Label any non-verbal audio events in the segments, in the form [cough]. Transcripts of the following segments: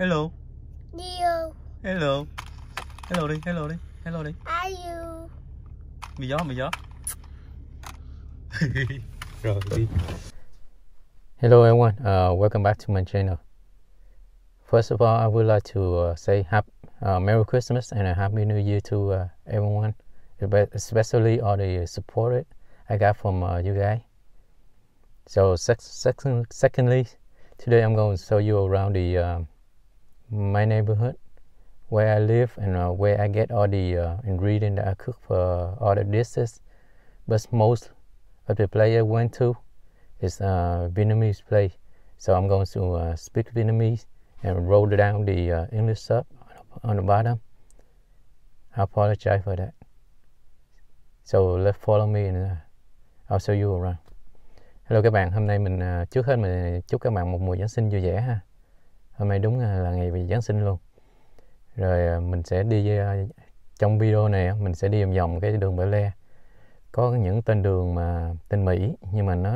Hello. Hello. Hello. Hello đi, hello đi, hello đi. Are you? Mì gió, mì gió. [laughs] Rồi đi. Hello everyone, uh, welcome back to my channel. First of all, I would like to uh, say happy, uh, Merry Christmas and a Happy New Year to uh, everyone, especially all the support I got from uh, you guys. So, sec second, secondly, today I'm going to show you around the um, my neighborhood where I live and uh, where I get all the uh, ingredients that I cook for all the dishes. But most of the place I went to is uh, Vietnamese place. So I'm going to uh, speak Vietnamese and roll down the uh, English sub on the bottom. I apologize for that. So let's follow me and uh, I'll show you around. Hello các bạn, hôm nay mình uh, trước hết mình chúc các bạn một mùa Giáng sinh vui vẻ ha hôm nay đúng là ngày về Giáng sinh luôn rồi à, mình sẽ đi à, trong video này mình sẽ đi vòng vòng cái đường Bờ Le có những tên đường mà tên Mỹ nhưng mà nó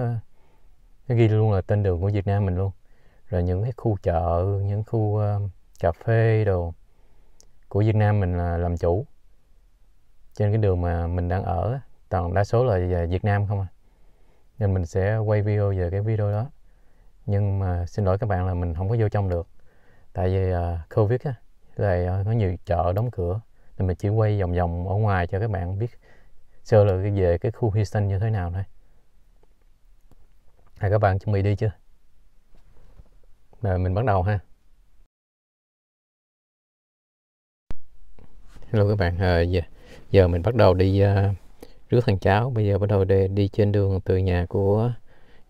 nó ghi luôn là tên đường của Việt Nam mình luôn rồi những cái khu chợ những khu uh, cà phê đồ của Việt Nam mình là làm chủ trên cái đường mà mình đang ở toàn đa số là Việt Nam không à nên mình sẽ quay video về cái video đó nhưng mà xin lỗi các bạn là mình không có vô trong được tại vì uh, covid á rồi ờ, có nhiều chợ đóng cửa nên mình chỉ quay vòng vòng ở ngoài cho các bạn biết sơ lược về cái khu Houston như thế nào thôi à, các bạn chuẩn bị đi chưa rồi mình bắt đầu ha hello các bạn à, giờ, dạ, giờ mình bắt đầu đi uh, rước thằng cháu bây giờ bắt đầu đi, đi trên đường từ nhà của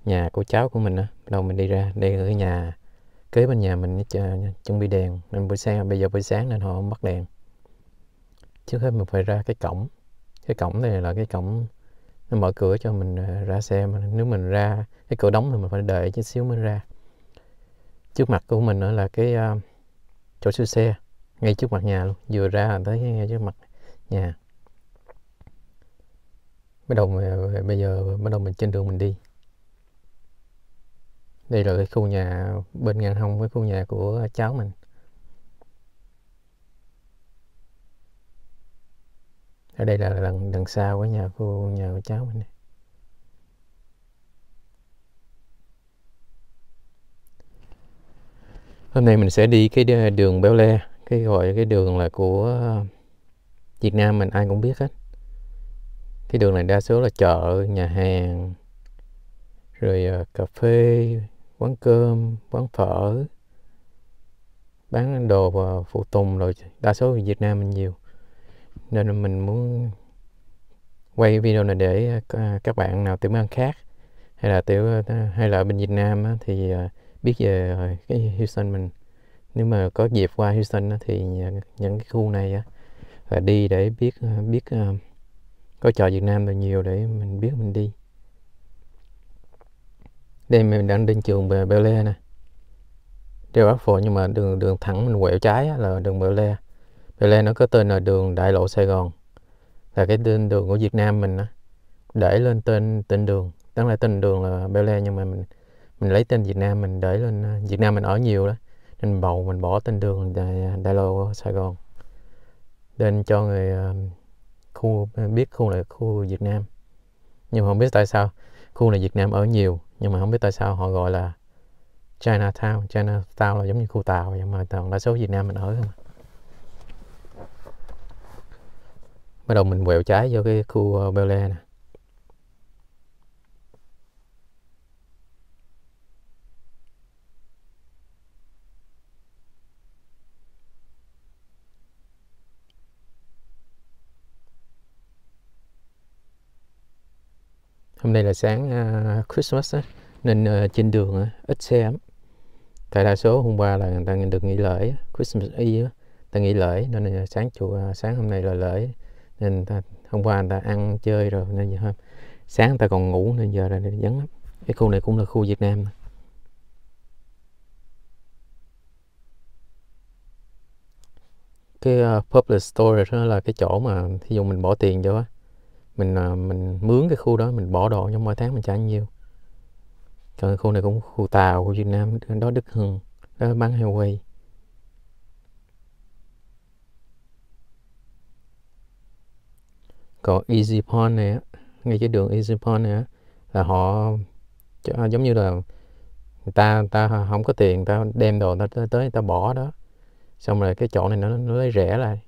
nhà của cháu của mình á bắt đầu mình đi ra đây là cái nhà kế bên nhà mình chuẩn bị đèn nên buổi sáng bây giờ buổi sáng nên họ không bắt đèn trước hết mình phải ra cái cổng cái cổng này là cái cổng nó mở cửa cho mình à, ra xe mà nếu mình ra cái cửa đóng thì mình phải đợi chút xíu mới ra trước mặt của mình nữa là cái uh, chỗ sửa xe ngay trước mặt nhà luôn vừa ra tới ngay trước mặt nhà bắt đầu bây giờ bắt đầu mình trên đường mình đi đây là cái khu nhà bên ngang hông với khu nhà của cháu mình ở đây là đằng, đằng sau của nhà khu nhà của cháu mình hôm nay mình sẽ đi cái đường Béo Le cái gọi cái đường là của Việt Nam mình ai cũng biết hết cái đường này đa số là chợ nhà hàng rồi ờ, cà phê quán cơm quán phở bán đồ và phụ tùng rồi đa số người Việt Nam mình nhiều nên mình muốn quay video này để à, các bạn nào tiểu ăn khác hay là tiểu à, hay là bên Việt Nam thì à, biết về cái Houston mình nếu mà có dịp qua Houston thì những cái khu này á, là đi để biết biết có trò Việt Nam là nhiều để mình biết mình đi đây mình đang trên trường về bê lê này đeo áp phổ nhưng mà đường đường thẳng mình quẹo trái là đường bê lê bê lê nó có tên là đường đại lộ sài gòn là cái tên đường của việt nam mình á để lên tên tên đường tức là tên đường là bê lê nhưng mà mình mình lấy tên việt nam mình để lên à, việt nam mình ở nhiều đó nên bầu mình bỏ tên đường đại, à, đại lộ sài gòn nên cho người à, khu biết khu là khu việt nam nhưng mà không biết tại sao khu này việt nam ở nhiều nhưng mà không biết tại sao họ gọi là Chinatown Chinatown là giống như khu tàu vậy mà toàn đa số Việt Nam mình ở không à. bắt đầu mình quẹo trái vô cái khu ờ, Bel Air nè hôm nay là sáng uh, Christmas á, nên uh, trên đường uh, ít xe lắm tại đa số hôm qua là người ta được nghỉ lễ Christmas Eve á, ta nghỉ lễ nên là sáng chùa à, sáng hôm nay là lễ nên ta, hôm qua người ta ăn chơi rồi nên giờ hôm sáng người ta còn ngủ nên giờ là vắng lắm cái khu này cũng là khu Việt Nam cái uh, public storage đó là cái chỗ mà thí dụ mình bỏ tiền vô á mình à, mình mướn cái khu đó mình bỏ đồ trong mỗi tháng mình trả nhiêu. còn cái khu này cũng khu tàu của Việt Nam đó Đức Hưng đó bán quay, còn Easy Point này ngay cái đường Easy Point này là họ à, giống như là người ta người ta không có tiền người ta đem đồ người ta tới người ta bỏ đó xong rồi cái chỗ này nó, nó lấy rẻ lại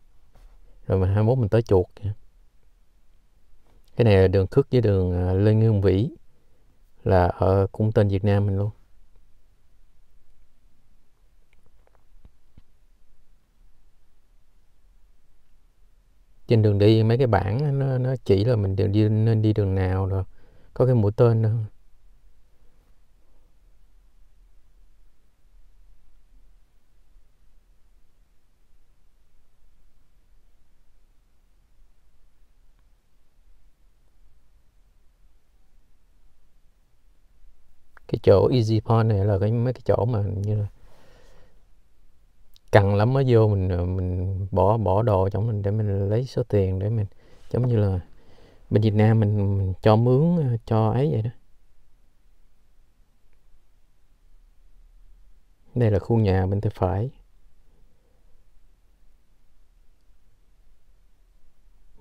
rồi mình 21 mình tới chuột kìa cái này là đường Khước với đường à, Lê Nguyên Vĩ là ở cung tên Việt Nam mình luôn trên đường đi mấy cái bảng nó nó chỉ là mình đường đi nên đi đường nào rồi có cái mũi tên đâu cái chỗ easy point này là cái mấy cái chỗ mà như là cần lắm mới vô mình ờ, mình bỏ bỏ đồ trong mình để mình lấy số tiền để mình giống như là bên Việt Nam mình, mình cho mướn ờ, cho ấy vậy đó đây là khu nhà bên tay phải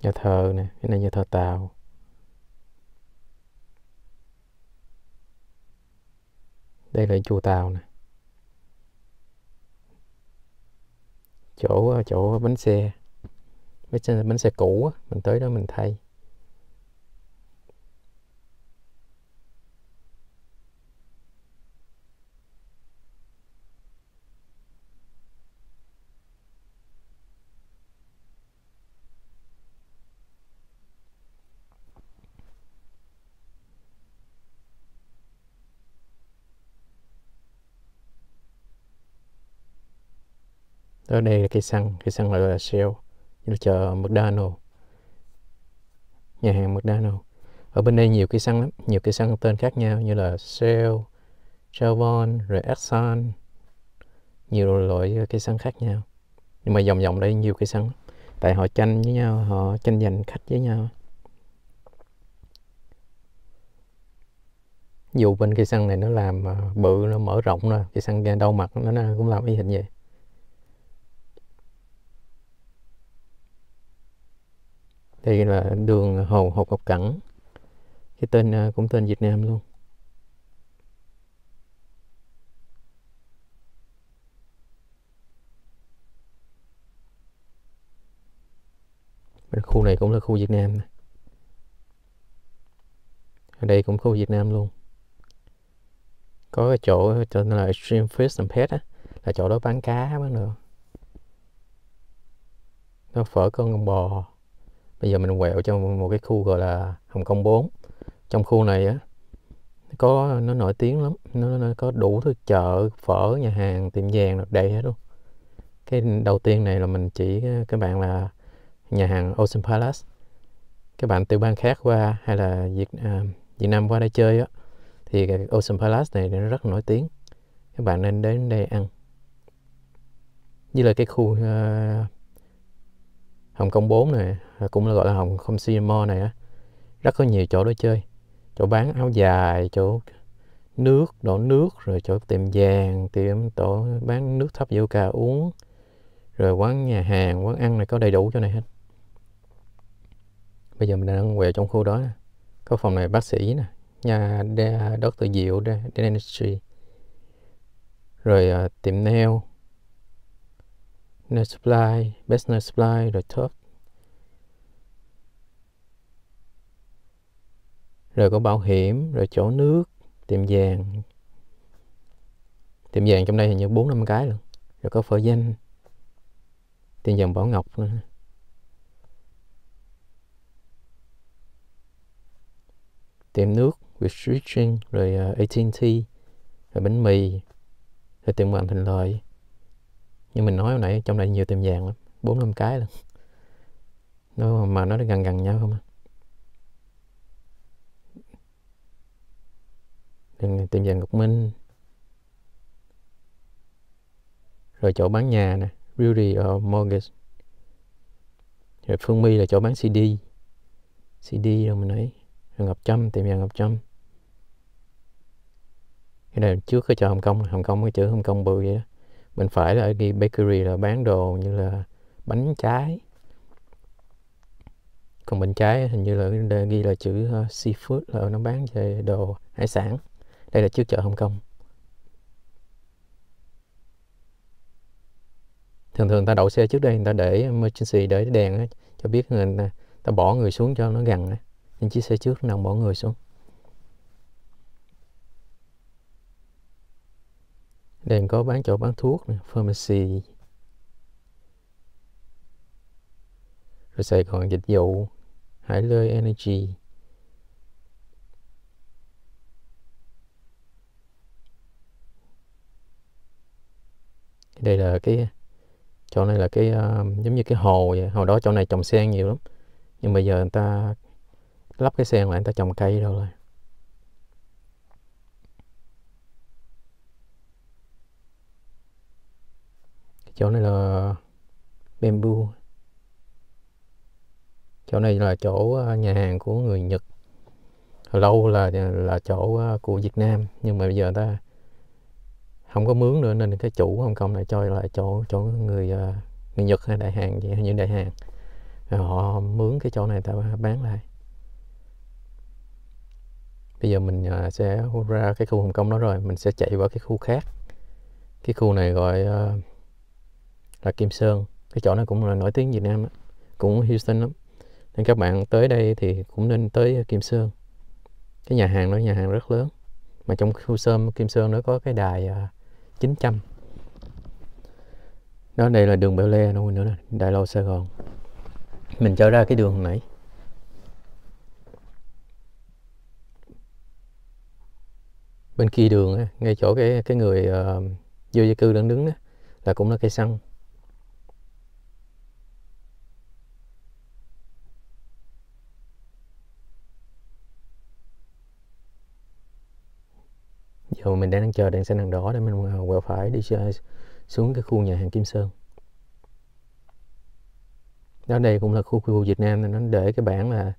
nhà thờ nè cái này nhà thờ tàu đây là chùa tàu nè chỗ chỗ bánh xe bánh xe, bánh xe cũ mình tới đó mình thay ở đây là cây xăng cây xăng là, là Shell như là chợ McDonald nhà hàng McDonald ở bên đây nhiều cây xăng lắm nhiều cây xăng tên khác nhau như là Shell Chevron rồi Exxon nhiều loại cây xăng khác nhau nhưng mà vòng vòng đây nhiều cây xăng tại họ tranh với nhau họ tranh giành khách với nhau dù bên cây xăng này nó làm à, bự nó mở rộng ra cây xăng đâu mặt nó, nó cũng làm y hình vậy thì là đường Hồ hồ Ngọc Cẳng cái tên à, cũng tên Việt Nam luôn khu này cũng là khu Việt Nam ở đây cũng khu Việt Nam luôn có cái chỗ tên là Extreme Fish and Pet á là chỗ đó bán cá bán được nó phở con bò bây giờ mình quẹo cho một cái khu gọi là Hồng Kông 4 trong khu này á có nó nổi tiếng lắm nó, nó có đủ thứ chợ phở nhà hàng tiệm vàng đầy hết luôn cái đầu tiên này là mình chỉ các bạn là nhà hàng Ocean Palace các bạn từ bang khác qua hay là Việt à, Việt Nam qua đây chơi á thì cái Ocean Palace này nó rất nổi tiếng các bạn nên đến đây ăn như là cái khu uh, Hồng Kông 4 này à, cũng gọi là Hồng Kông cinema này á rất có nhiều chỗ để chơi chỗ bán áo dài chỗ nước đổ nước rồi chỗ tiệm vàng tiệm tổ bán nước thấp dâu cà uống rồi quán nhà hàng quán ăn này có đầy đủ chỗ này hết bây giờ mình đang quẹo trong khu đó có phòng này bác sĩ nè nhà doctor diệu dentistry rồi à, tiệm nail Nerd Supply, Best Nerd Supply rồi Top. Rồi có bảo hiểm, rồi chỗ nước, tiệm vàng. Tiệm vàng trong đây hình như 4 5 cái luôn. Rồi có phở danh. Tiệm vàng Bảo Ngọc nữa. Tiệm nước Restriction, rồi uh, ờ, AT&T, rồi bánh mì, rồi tiệm vàng Thành Lợi như mình nói hồi nãy trong này nhiều tiềm vàng lắm bốn năm cái luôn nó mà nó gần gần nhau không à tiệm vàng Ngọc Minh rồi chỗ bán nhà nè Beauty or Mortgage rồi Phương My là chỗ bán CD CD rồi mình ấy rồi Ngọc Trâm tiệm vàng Ngọc Trâm cái này trước cái chợ Hồng Kông Hồng Kông cái chữ Hồng Kông bự vậy đó bên phải là ghi bakery là bán đồ như là bánh trái còn bên trái hình như là ghi là chữ uh, seafood là nó bán về đồ hải sản đây là trước chợ Hồng Kông thường thường ta đậu xe trước đây người ta để emergency để đèn á cho biết người ta bỏ người xuống cho nó gần á nhưng chiếc xe trước nằm bỏ người xuống đèn có bán chỗ bán thuốc này, pharmacy rồi Sài Gòn dịch vụ Hải Lơi Energy đây là cái chỗ này là cái uh, giống như cái hồ vậy hồi đó chỗ này trồng sen nhiều lắm nhưng bây giờ người ta lắp cái sen lại người ta trồng cây đâu rồi chỗ này là bamboo chỗ này là chỗ à, nhà hàng của người Nhật lâu là à, là chỗ à, của Việt Nam nhưng mà bây giờ ta không có mướn nữa nên cái chủ Hồng Kông lại cho lại chỗ chỗ người người Nhật hay đại hàng gì những đại hàng rồi họ mướn cái chỗ này ta bán lại bây giờ mình sẽ ra cái khu Hồng Kông đó rồi mình sẽ chạy qua cái khu khác cái khu này gọi uh, là Kim Sơn cái chỗ này cũng là nổi tiếng Việt Nam đó. cũng Houston lắm nên các bạn tới đây thì cũng nên tới Kim Sơn cái nhà hàng đó nhà hàng rất lớn mà trong khu sơm Kim Sơn nó có cái đài 900 à, đó đây là đường Bèo Le đâu nữa này, Đại lộ Sài Gòn mình trở ra cái đường nãy bên kia đường ngay chỗ cái cái người uh, vô gia cư đang đứng đó là cũng là cây xăng rồi mình đang chờ đèn xanh đèn đỏ để mình ờ, quẹo phải đi xuống cái khu nhà hàng Kim Sơn đó đây cũng là khu khu Việt Nam nên nó để cái bảng là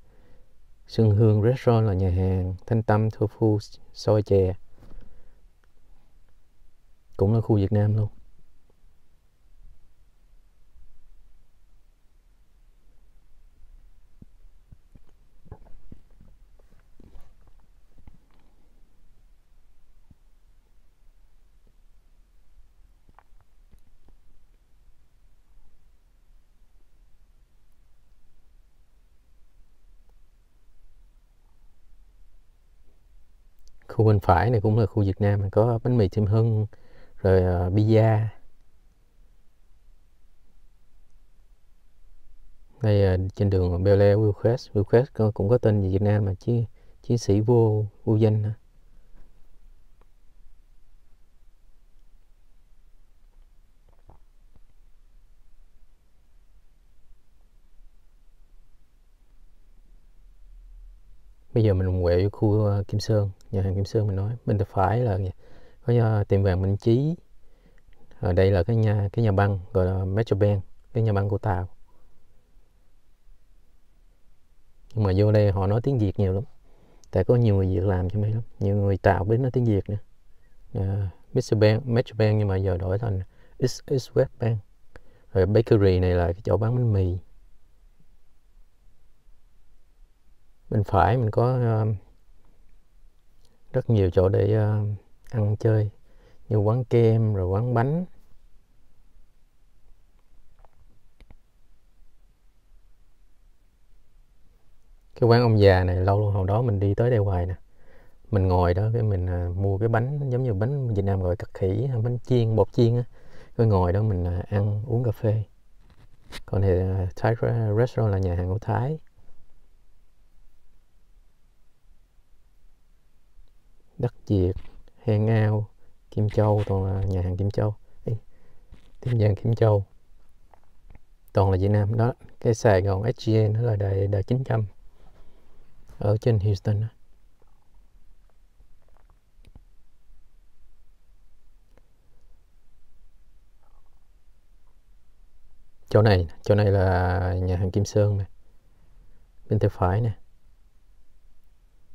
Xuân Hương Restaurant là nhà hàng Thanh Tâm Tofu Soi Chè cũng là khu Việt Nam luôn khu bên phải này cũng là khu Việt Nam mình có bánh mì chim hưng rồi uh, pizza đây uh, trên đường Bel Air Wilkes Wilkes cũng có tên gì Việt Nam mà chứ chiến sĩ vô vô danh hả? bây giờ mình quẹo vô khu ờ, Kim Sơn nhà hàng Kim Sơn mình nói bên tay phải là có nhà ờ, tiệm vàng Minh Chí ở ờ, đây là cái nhà cái nhà băng gọi là Metro Bank cái nhà băng của Tàu nhưng mà vô đây họ nói tiếng Việt nhiều lắm tại có nhiều người Việt làm cho mấy lắm nhiều người Tàu biết nói tiếng Việt nữa à, Mr. Bank Metro Bank nhưng mà giờ đổi thành East, East West Bank rồi bakery này là cái chỗ bán bánh mì bên phải mình có uh, rất nhiều chỗ để uh, ăn chơi như quán kem rồi quán bánh cái quán ông già này lâu hồi đó mình đi tới đây hoài nè mình ngồi đó cái mình à, mua cái bánh giống như bánh Việt Nam gọi cật khỉ bánh chiên bột chiên á cái ngồi đó mình à, ăn uống cà phê còn thì à, Thái restaurant là nhà hàng của Thái đất việt hang ao kim châu toàn là nhà hàng kim châu Ê, tiêm giang kim châu toàn là việt nam đó cái sài gòn sgn nó là đời đời 900 ở trên houston đó. chỗ này chỗ này là nhà hàng kim sơn này bên tay phải này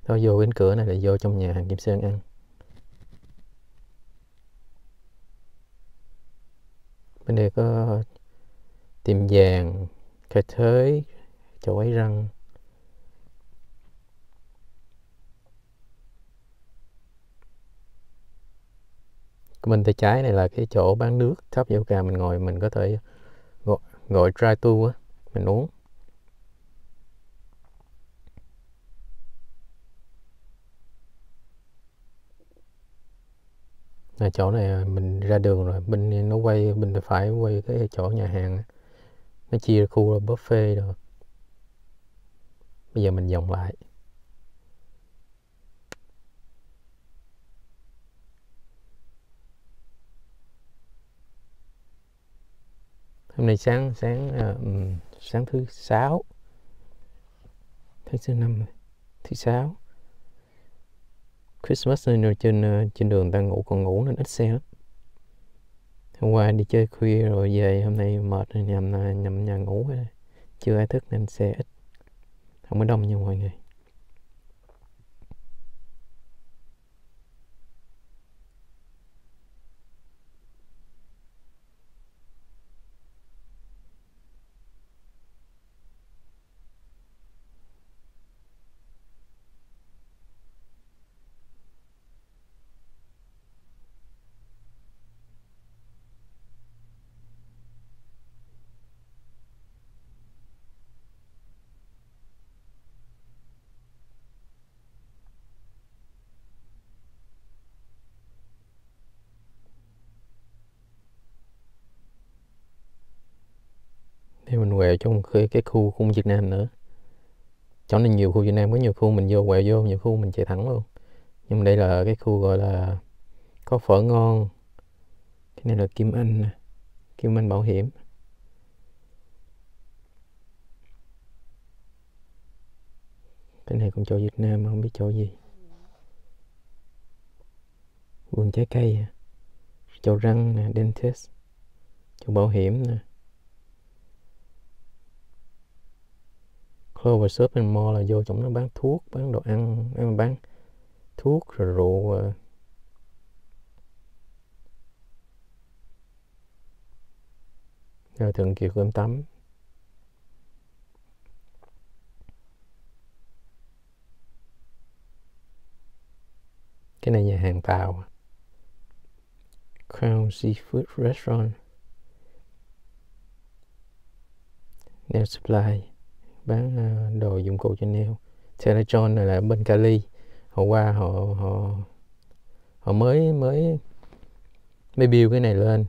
thôi vô cánh cửa này là vô trong nhà hàng Kim Sơn ăn bên đây có tiệm vàng khai thới chỗ ấy răng bên tay trái này là cái chỗ bán nước thấp dâu cà mình ngồi mình có thể gọi, gọi dry tu á mình uống là ờ, chỗ này ờ, mình ra đường rồi bên nó quay bên phải quay cái chỗ nhà hàng nó chia khu buffet rồi bây giờ mình vòng lại hôm nay sáng sáng uh, sáng thứ sáu thứ năm thứ sáu Christmas nên trên ờ, trên đường ta ngủ còn ngủ nên ít xe lắm hôm qua đi chơi khuya rồi về hôm nay mệt rồi nhằm ờ, nhằm nhà ngủ rồi chưa ai thức nên xe ít không có đông như mọi ngày quẹo trong cái, cái khu khung Việt Nam nữa cho nên nhiều khu Việt Nam có nhiều khu mình vô quẹo vô nhiều khu mình chạy thẳng luôn nhưng mà đây là cái khu gọi là có phở ngon cái này là Kim Anh Kim Anh Bảo Hiểm cái này cũng chỗ Việt Nam không biết chỗ gì vườn trái cây à, chỗ răng nè dentist chỗ bảo hiểm nè Clover Shop and Mall là vô trong nó bán thuốc bán đồ ăn em bán thuốc rồi rượu rồi. Ờ. rồi thường kiểu cơm tắm cái này nhà hàng tàu à. Crown Seafood Restaurant Nail Supply bán ờ, đồ dụng cụ cho nail Taylor John này là bên Cali hôm qua họ họ họ mới mới mới build cái này lên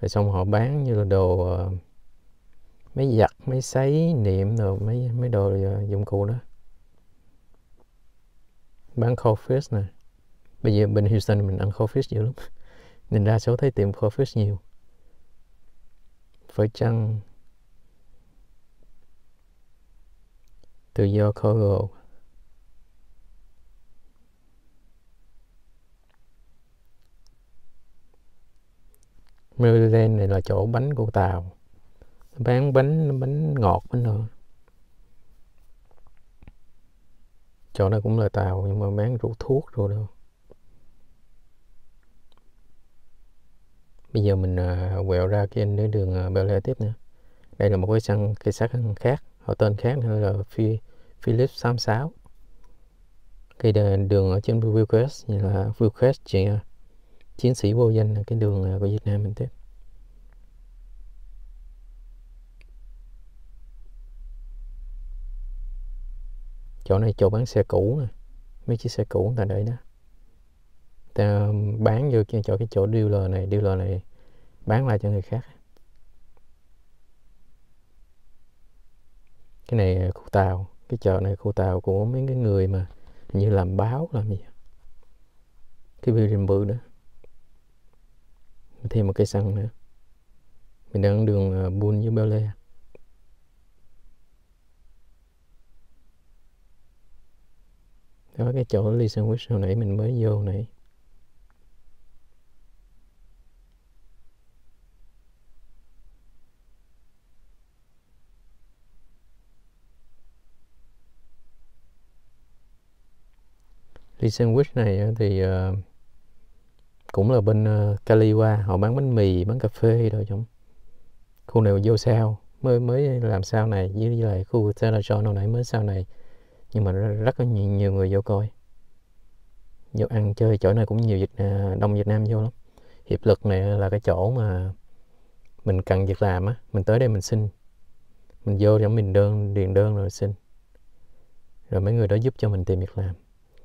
rồi xong họ bán như là đồ ờ, mấy giặt mấy sấy niệm rồi mấy mấy đồ ờ, dụng cụ đó bán cofish nè bây giờ bên Houston mình ăn cofish nhiều lắm [laughs] nên ra số thấy tiệm cofish nhiều phải chăng tự do khôi phục Maryland này là chỗ bánh của Tàu bán bánh bánh ngọt bánh nữa chỗ này cũng là Tàu nhưng mà bán rượu thuốc rồi đâu bây giờ mình à, quẹo ra cái đường à, Bel Air tiếp nữa đây là một cái xăng cây sắt khác họ tên khác nữa là phi Philips 36 cái đường ở trên Vilquest như là Vilquest chị à, chiến sĩ vô danh là cái đường à, của Việt Nam mình tiếp chỗ này chỗ bán xe cũ nè mấy chiếc xe cũ người ta để đó ta um, bán vô chỗ cái chỗ dealer này dealer này bán lại cho người khác cái này à, khu tàu cái chợ này khu tàu của mấy cái người mà như làm báo làm gì cái building bự đó thêm một cây xăng nữa mình đang đường à, buôn với bao lê đó cái chỗ ly sandwich hồi nãy mình mới vô nãy ly sandwich này thì ờ, cũng là bên uh, ờ, Caliwa họ bán bánh mì bán cà phê rồi trong khu này vô sao mới mới làm sao này với lại khu Taylor John hồi nãy mới sao này nhưng mà rất là nhiều, nhiều người vô coi vô ăn chơi chỗ này cũng nhiều Việt đông Việt Nam vô lắm hiệp lực này là cái chỗ mà mình cần việc làm á mình tới đây mình xin mình vô trong mình đơn điền đơn rồi xin rồi mấy người đó giúp cho mình tìm việc làm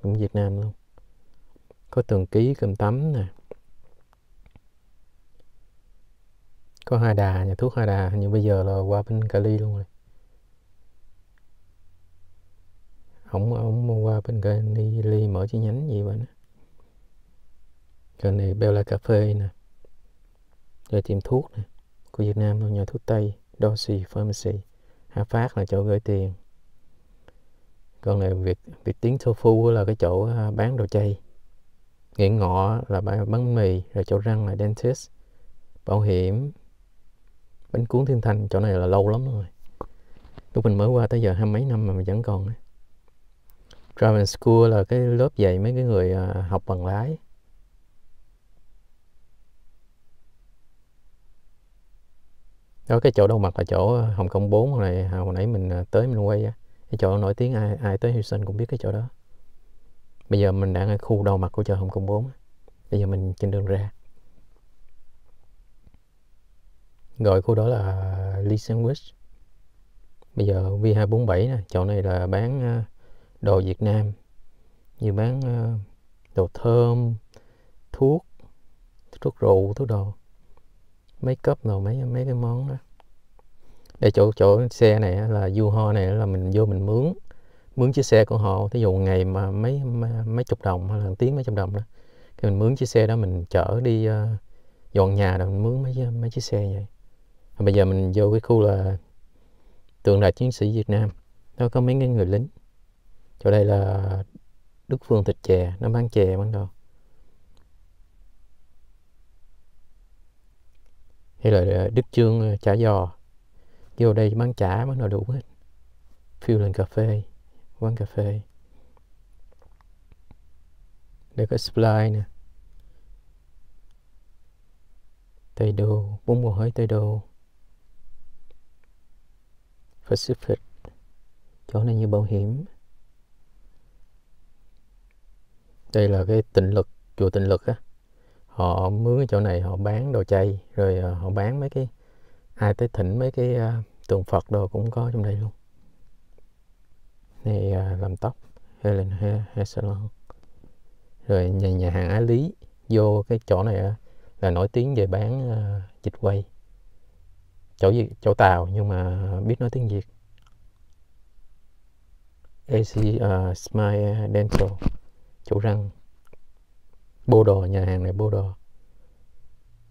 cũng Việt Nam luôn có tường ký cơm tấm nè có hoa đà nhà thuốc hoa đà nhưng bây giờ là qua bên Cali luôn rồi ổng ổng qua bên Cali mở chi nhánh gì vậy đó rồi này Bella Cafe nè rồi tiệm thuốc nè của Việt Nam luôn nhà thuốc Tây Dorsey Pharmacy Hà Phát là chỗ gửi tiền còn này việc việc tiếng tofu là cái chỗ à, bán đồ chay nghiện ngọ là bán bánh mì rồi chỗ răng là dentist bảo hiểm bánh cuốn thiên thanh chỗ này là lâu lắm rồi lúc mình mới qua tới giờ hai mấy năm mà mình vẫn còn driving school là cái lớp dạy mấy cái người à, học bằng lái đó cái chỗ đầu mặt là chỗ à, Hồng Kông 4 này hồi nãy mình tới mình quay á cái chỗ nổi tiếng ai ai tới Houston cũng biết cái chỗ đó bây giờ mình đang ở khu đầu mặt của chợ Hồng Kông 4 bây giờ mình trên đường ra gọi khu đó là Lee Sandwich bây giờ V247 nè chỗ này là bán ờ, đồ Việt Nam như bán ờ, đồ thơm thuốc thuốc rượu thuốc đồ make up rồi mấy mấy cái món đó để chỗ chỗ xe này là du ho này là mình vô mình mướn mướn chiếc xe của họ thí dụ ngày mà mấy mấy chục đồng hay là tiếng mấy trăm đồng đó thì mình mướn chiếc xe đó mình chở đi uh, dọn nhà rồi mình mướn mấy mấy chiếc xe vậy rồi bây giờ mình vô cái khu là tượng đài chiến sĩ Việt Nam nó có mấy người lính chỗ đây là Đức Phương thịt chè nó bán chè bán đồ hay là ờ, Đức Trương ờ, chả giò vô đây bán chả bán nào đủ hết phiêu lên cà phê quán cà phê đây có supply nè tây đô bún bò hỏi tây đô pacific chỗ này như bảo hiểm đây là cái tịnh lực chùa tịnh lực á họ mướn cái chỗ này họ bán đồ chay rồi ờ, họ bán mấy cái ai tới thỉnh mấy cái uh, tượng phật đồ cũng có trong đây luôn này à, làm tóc Helen Hair Salon rồi nhà nhà hàng Á Lý vô cái chỗ này à, là nổi tiếng về bán à, dịch quay chỗ gì chỗ tàu nhưng mà biết nói tiếng Việt AC uh, à, Smile Dental chủ răng bô đồ nhà hàng này bô đồ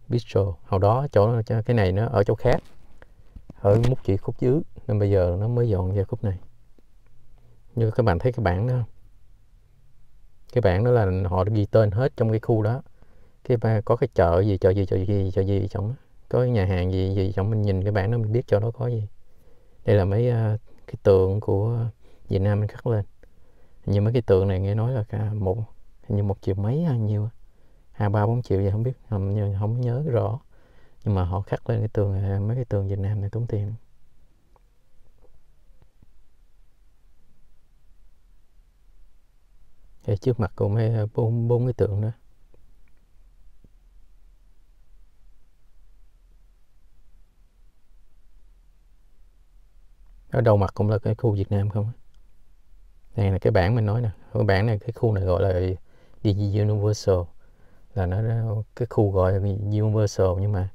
bistro hồi đó chỗ cái này nó ở chỗ khác ở mút chỉ khúc dưới nên bây giờ nó mới dọn ra khúc này như các bạn thấy cái bảng đó cái bảng đó là họ ghi tên hết trong cái khu đó cái ba có cái chợ gì chợ gì chợ gì chợ gì trong có cái nhà hàng gì gì trong mình nhìn cái bảng đó mình biết cho nó có gì đây là mấy à, cái tượng của Việt Nam mình khắc lên nhưng mấy cái tượng này nghe nói là cả một như một triệu mấy hay nhiêu hai ba bốn triệu gì không biết không, không nhớ rõ nhưng mà họ khắc lên cái tường mấy cái tường Việt Nam này tốn tiền Thì trước mặt cũng mấy ờ, bốn bốn cái tượng đó ở đầu mặt cũng là cái khu Việt Nam không này là cái bảng mình nói nè cái bảng này cái khu này gọi là Digi Universal là nó cái khu gọi là Universal nhưng mà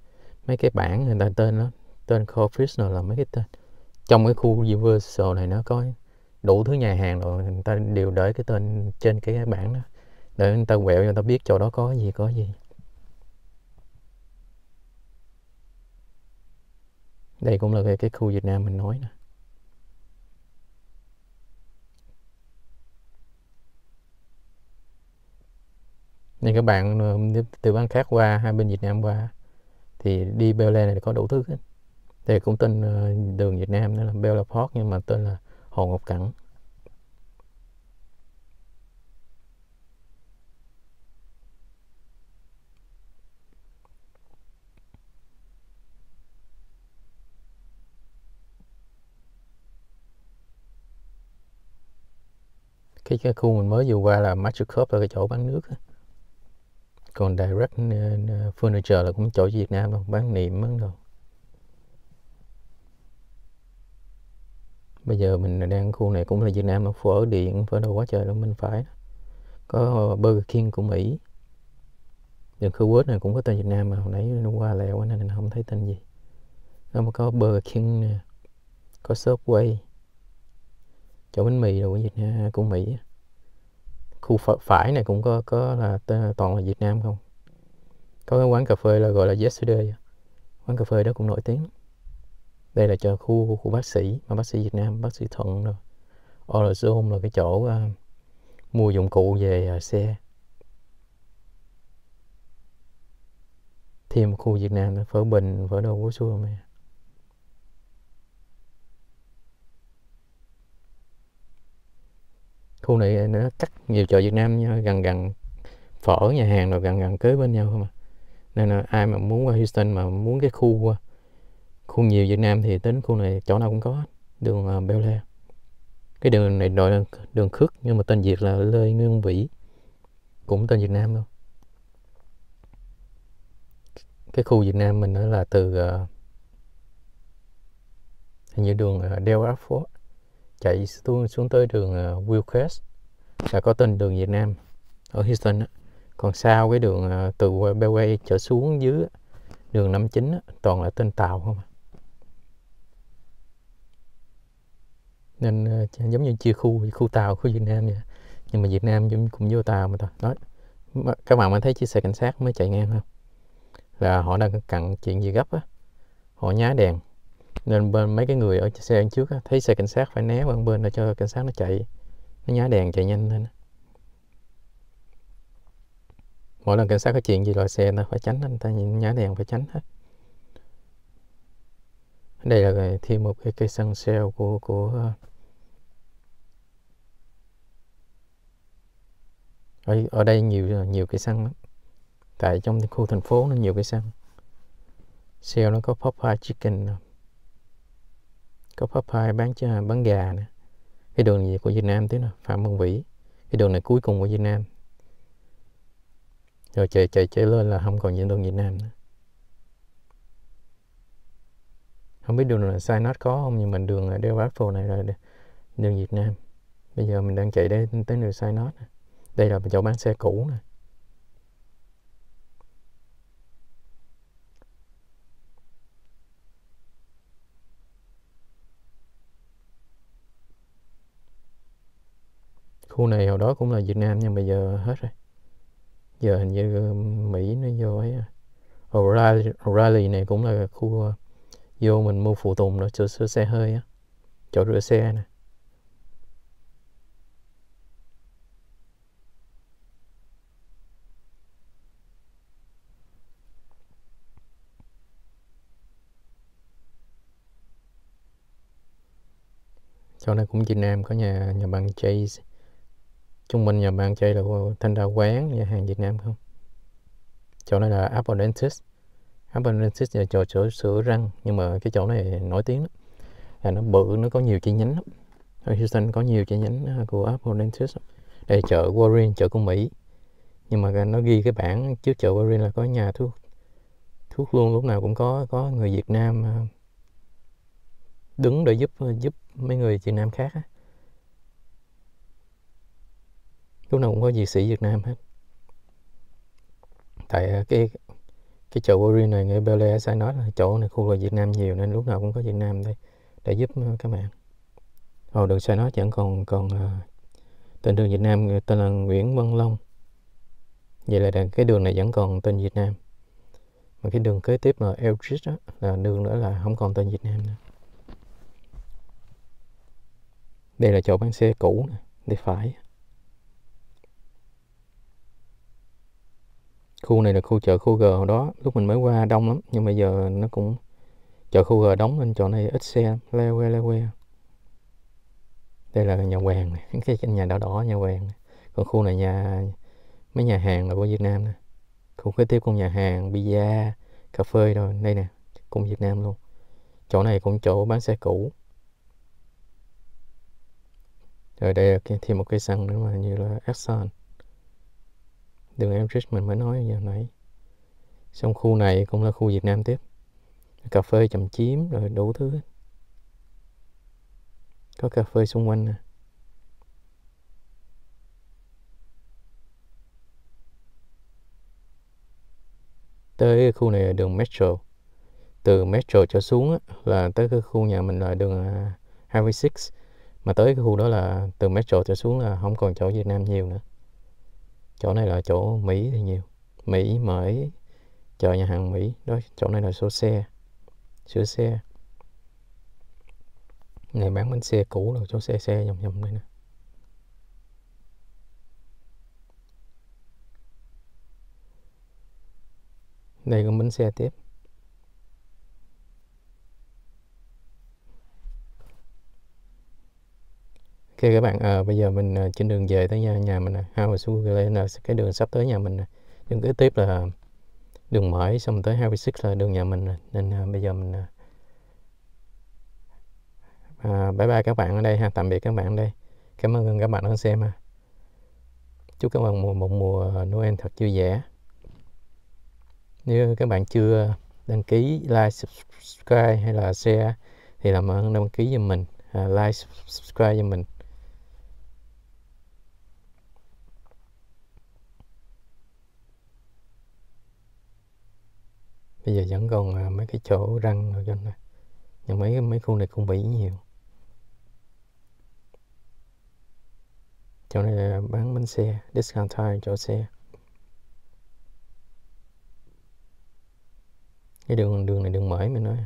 mấy cái bảng người ta tên nó tên Cofish là mấy cái tên trong cái khu Universal này nó có đủ thứ nhà hàng rồi người ta đều để cái tên trên cái bảng đó để người ta quẹo cho người ta biết chỗ đó có gì có gì đây cũng là cái, cái khu Việt Nam mình nói nè nên các bạn ừ, từ bang khác qua hai bên Việt Nam qua thì đi Bel này có đủ thứ hết thì cũng tên ờ, đường Việt Nam nó là Bel Port nhưng mà tên là Hồ Ngọc Cẳng cái, cái khu mình mới vừa qua là Master Cup là cái chỗ bán nước á còn direct ờ, ờ, furniture là cũng chỗ Việt Nam không bán niệm bán đâu bây giờ mình đang khu này cũng là Việt Nam mà phở điện phở đồ quá trời luôn mình phải có ờ, Burger King của Mỹ đường khu quýt này cũng có tên Việt Nam mà hồi nãy nó qua lèo quá nên không thấy tên gì nó mà có Burger King nè có Subway chỗ bánh mì đồ của Việt Nam của Mỹ khu phải này cũng có có là toàn là Việt Nam không có cái quán cà phê là gọi là Yesterday quán cà phê đó cũng nổi tiếng đây là chợ khu khu bác sĩ mà bác sĩ Việt Nam bác sĩ Thuận rồi Orozone là cái chỗ uh, mua dụng cụ về uh, xe thêm khu Việt Nam phở bình phở đồ của xưa mày khu này nó cắt nhiều chợ Việt Nam nha gần gần phở nhà hàng rồi gần gần kế bên nhau không à nên là ai mà muốn qua Houston mà muốn cái khu khu nhiều Việt Nam thì đến khu này chỗ nào cũng có đường uh, Bel Air cái đường này gọi là đường khước nhưng mà tên Việt là Lê Nguyên Vĩ cũng tên Việt Nam luôn cái khu Việt Nam mình đó là từ à, hình như đường uh, à, Del Airport chạy xuống, xuống tới đường uh, Wilkes là có tên đường Việt Nam ở Houston đó. còn sau cái đường uh, từ Belway trở xuống dưới đường 59 đó, toàn là tên tàu không à. nên uh, giống như chia khu khu tàu khu Việt Nam vậy nhưng mà Việt Nam cũng, cũng vô tàu mà thôi đó các bạn mà thấy chiếc xe cảnh sát mới chạy ngang không là họ đang cặn chuyện gì gấp á họ nhá đèn nên bên mấy cái người ở xe đằng trước á, thấy xe cảnh sát phải né qua bên để cho cảnh sát nó chạy nó nhá đèn chạy nhanh lên mỗi lần cảnh sát có chuyện gì loại xe nó phải tránh anh ta nhá đèn phải tránh hết đây là thêm một cái cây xăng xe của của ờ, ở, ở đây nhiều nhiều cây xăng lắm tại trong khu thành phố nó nhiều cây xăng xe nó có Popeye Chicken có Popeye bán cho, bán gà nữa cái đường gì của Việt Nam thế nào Phạm Văn Vĩ cái đường này cuối cùng của Việt Nam rồi chạy chạy chạy lên là không còn những đường Việt Nam nữa không biết đường là sai nát có không nhưng mà đường ở đeo phố này là đường Việt Nam bây giờ mình đang chạy đến tới đường sai nát đây là chỗ bán xe cũ này khu này hồi đó cũng là Việt Nam nhưng bây giờ hết rồi giờ hình như ờ, Mỹ nó vô ấy à. O'Reilly, O'Reilly này cũng là khu ờ, vô mình mua phụ tùng rồi sửa, sửa xe hơi á chỗ rửa xe nè chỗ này cũng Việt Nam có nhà nhà bằng Chase trung bình nhà bạn chơi là thanh ra quán nhà hàng Việt Nam không chỗ này là Apple Dentist Apple Dentist là chỗ sửa sửa răng nhưng mà cái chỗ này nổi tiếng lắm là nó bự nó có nhiều chi nhánh lắm ở Houston có nhiều chi nhánh à, của Apple Dentist đây chợ Warren chợ của Mỹ nhưng mà nó ghi cái bảng trước chợ Warren là có nhà thuốc thuốc luôn lúc nào cũng có có người Việt Nam à, đứng để giúp giúp mấy người Việt Nam khác á. lúc nào cũng có dì sĩ Việt Nam hết tại ờ, cái cái chợ Warri này người Bel Air nói là chỗ này khu vực Việt Nam nhiều nên lúc nào cũng có Việt Nam đây để giúp ờ, các bạn Ồ, được sẽ nói chẳng còn còn uh, tên đường Việt Nam tên là Nguyễn Văn Long vậy là cái đường này vẫn còn tên Việt Nam mà cái đường kế tiếp là Eldridge đó là đường nữa là không còn tên Việt Nam nữa đây là chỗ bán xe cũ này đi phải khu này là khu chợ khu G hồi đó lúc mình mới qua đông lắm nhưng bây giờ nó cũng chợ khu G đóng nên chỗ này ít xe le que le que đây là nhà hoàng này. [laughs] cái nhà đỏ đỏ nhà hoàng còn khu này nhà mấy nhà hàng là của Việt Nam nè khu kế tiếp cũng nhà hàng pizza cà phê rồi đây nè cũng Việt Nam luôn chỗ này cũng chỗ bán xe cũ rồi đây là thêm một cây xăng nữa mà như là Exxon đường Amtrak mình mới nói giờ nãy xong khu này cũng là khu Việt Nam tiếp cà phê chầm chiếm rồi đủ thứ có cà phê xung quanh nè tới khu này là đường metro từ metro cho xuống là tới cái khu nhà mình là đường à, highway 6 mà tới cái khu đó là từ metro cho xuống là không còn chỗ Việt Nam nhiều nữa chỗ này là chỗ Mỹ thì nhiều Mỹ mới chợ nhà hàng Mỹ đó chỗ này là số xe sửa xe này bán bánh xe cũ rồi chỗ xe xe nhầm nhầm đây nè đây có bánh xe tiếp ok các bạn à, bây giờ mình à, trên đường về tới nhà, nhà mình nè highway xuống lên là cái đường sắp tới nhà mình đường kế tiếp là đường mở xong tới highway 6 là đường nhà mình nên à, bây giờ mình à, à, bye bye các bạn ở đây ha tạm biệt các bạn ở đây cảm ơn các bạn đã xem ha chúc các bạn một mùa, mùa Noel thật vui vẻ nếu các bạn chưa đăng ký like subscribe hay là share thì làm ơn đăng ký giùm mình uh, like subscribe cho mình bây giờ vẫn còn à, mấy cái chỗ răng ở trên này nhưng mấy mấy khu này cũng bị nhiều chỗ này bán bánh xe discount tire chỗ xe cái đường đường này đường mới mình nói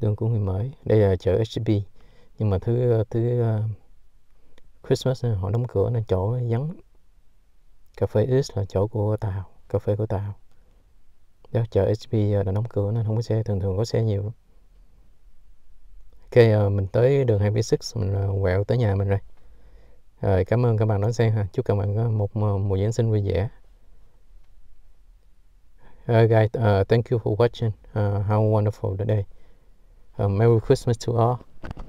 đường của người mới đây là chợ HB nhưng mà thứ thứ uh, Christmas này, họ đóng cửa nên chỗ vắng cà phê East là chỗ của tàu cà phê của tàu đó, chợ HP giờ đã đóng cửa nên không có xe thường thường có xe nhiều lắm ok ờ, mình tới đường 26 mình ờ, quẹo tới nhà mình rồi rồi cảm ơn các bạn đón xem ha chúc các bạn có một ờ, mùa giáng sinh vui vẻ Uh, guys, uh, thank you for watching. Uh, how wonderful the day. Uh, Merry Christmas to all.